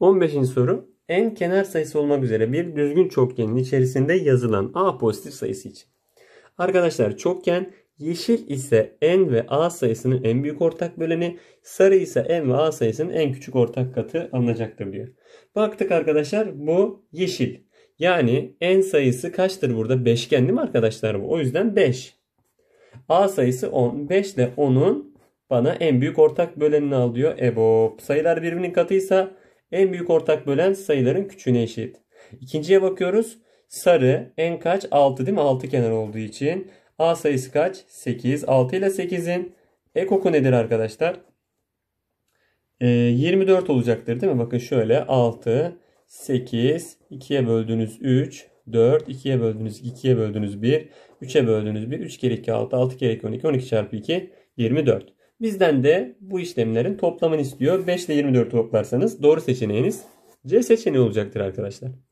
15. soru en kenar sayısı olmak üzere bir düzgün çokgenin içerisinde yazılan A pozitif sayısı için. Arkadaşlar çokgen yeşil ise N ve A sayısının en büyük ortak böleni, sarı ise N ve A sayısının en küçük ortak katı alınacaktır diyor. Baktık arkadaşlar bu yeşil. Yani N sayısı kaçtır burada? Beşgen değil mi arkadaşlar bu? O yüzden 5. A sayısı 10. 5 ile 10'un bana en büyük ortak bölenini al diyor. Ebo sayılar birbirinin katıysa en büyük ortak bölen sayıların küçüğüne eşit. İkinciye bakıyoruz. Sarı en kaç? 6 değil mi? 6 kenar olduğu için. A sayısı kaç? 8. 6 ile 8'in ekoku nedir arkadaşlar? E, ee, 24 olacaktır değil mi? Bakın şöyle 6, 8, 2'ye böldüğünüz 3, 4, 2'ye böldüğünüz 2, 2'ye böldüğünüz 1, 3'e böldüğünüz 1, 3 kere 2 6, 6 kere 2 12, 12 çarpı 2 24. Bizden de bu işlemlerin toplamını istiyor. 5 ile 24'ü toplarsanız doğru seçeneğiniz C seçeneği olacaktır arkadaşlar.